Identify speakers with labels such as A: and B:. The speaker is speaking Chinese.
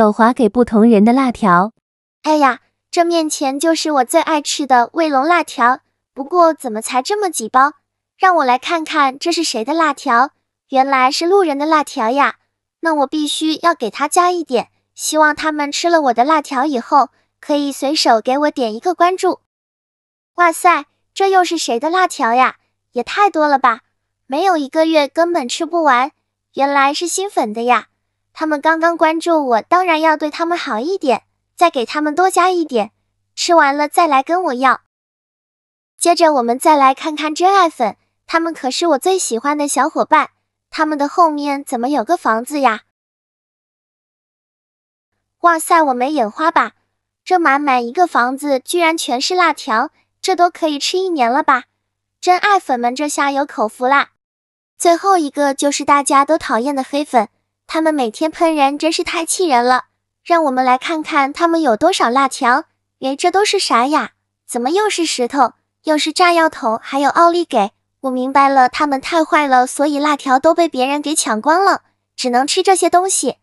A: 手划给不同人的辣条，哎呀，这面前就是我最爱吃的卫龙辣条，不过怎么才这么几包？让我来看看这是谁的辣条，原来是路人的辣条呀，那我必须要给他加一点，希望他们吃了我的辣条以后，可以随手给我点一个关注。哇塞，这又是谁的辣条呀？也太多了吧，没有一个月根本吃不完，原来是新粉的呀。他们刚刚关注我，当然要对他们好一点，再给他们多加一点，吃完了再来跟我要。接着我们再来看看真爱粉，他们可是我最喜欢的小伙伴。他们的后面怎么有个房子呀？哇塞，我没眼花吧？这满满一个房子居然全是辣条，这都可以吃一年了吧？真爱粉们这下有口福啦！最后一个就是大家都讨厌的黑粉。他们每天喷人真是太气人了，让我们来看看他们有多少辣条。哎，这都是啥呀？怎么又是石头，又是炸药桶，还有奥利？给我明白了，他们太坏了，所以辣条都被别人给抢光了，只能吃这些东西。